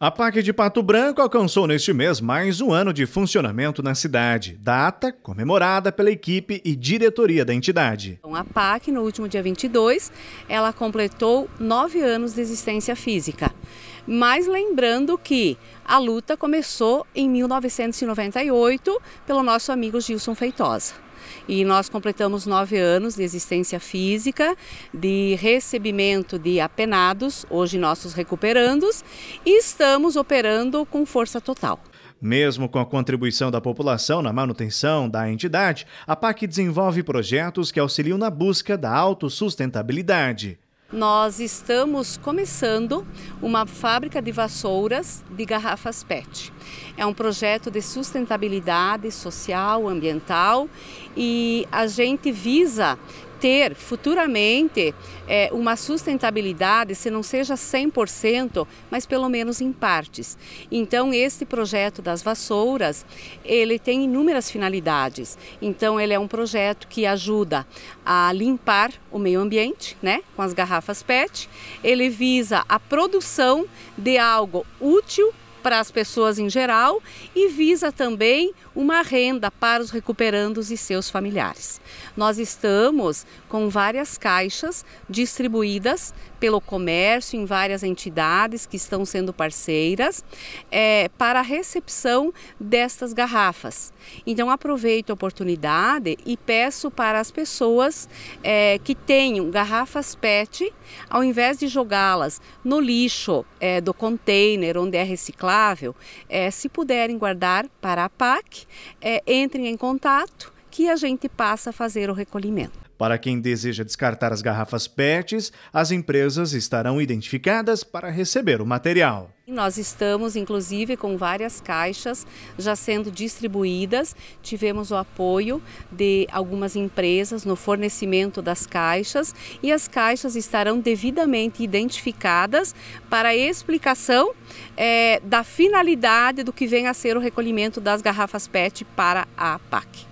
A PAC de Pato Branco alcançou neste mês mais um ano de funcionamento na cidade, data comemorada pela equipe e diretoria da entidade. Então, a PAC, no último dia 22, ela completou nove anos de existência física. Mas lembrando que a luta começou em 1998 pelo nosso amigo Gilson Feitosa e nós completamos nove anos de existência física, de recebimento de apenados, hoje nossos recuperandos, e estamos operando com força total. Mesmo com a contribuição da população na manutenção da entidade, a PAC desenvolve projetos que auxiliam na busca da autossustentabilidade. Nós estamos começando uma fábrica de vassouras de garrafas PET. É um projeto de sustentabilidade social, ambiental e a gente visa ter futuramente é, uma sustentabilidade, se não seja 100%, mas pelo menos em partes. Então, esse projeto das vassouras, ele tem inúmeras finalidades. Então, ele é um projeto que ajuda a limpar o meio ambiente, né, com as garrafas PET. Ele visa a produção de algo útil para as pessoas em geral e visa também uma renda para os recuperandos e seus familiares. Nós estamos com várias caixas distribuídas pelo comércio em várias entidades que estão sendo parceiras é, para a recepção destas garrafas. Então aproveito a oportunidade e peço para as pessoas é, que tenham garrafas PET, ao invés de jogá-las no lixo é, do container onde é reciclável, é, se puderem guardar para a PAC, é, entrem em contato que a gente passa a fazer o recolhimento. Para quem deseja descartar as garrafas PETs, as empresas estarão identificadas para receber o material. Nós estamos, inclusive, com várias caixas já sendo distribuídas. Tivemos o apoio de algumas empresas no fornecimento das caixas e as caixas estarão devidamente identificadas para explicação é, da finalidade do que vem a ser o recolhimento das garrafas PET para a PAC.